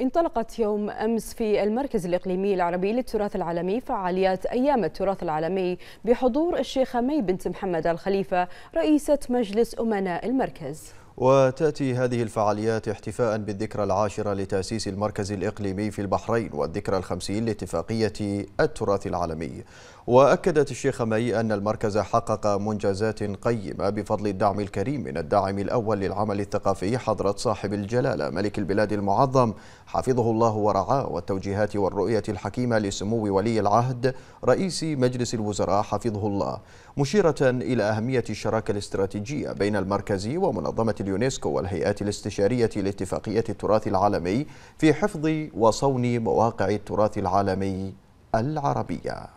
انطلقت يوم أمس في المركز الإقليمي العربي للتراث العالمي فعاليات أيام التراث العالمي بحضور الشيخة مي بنت محمد الخليفة رئيسة مجلس أمناء المركز وتأتي هذه الفعاليات احتفاء بالذكرى العاشرة لتأسيس المركز الإقليمي في البحرين والذكرى الخمسين لاتفاقية التراث العالمي وأكدت الشيخة مي أن المركز حقق منجزات قيمة بفضل الدعم الكريم من الداعم الأول للعمل الثقافي حضرة صاحب الجلالة ملك البلاد المعظم حفظه الله ورعاه والتوجيهات والرؤية الحكيمة لسمو ولي العهد رئيس مجلس الوزراء حفظه الله مشيرة إلى أهمية الشراكة الاستراتيجية بين المركز ومنظمة اليونسكو والهيئات الاستشارية لاتفاقية التراث العالمي في حفظ وصون مواقع التراث العالمي العربية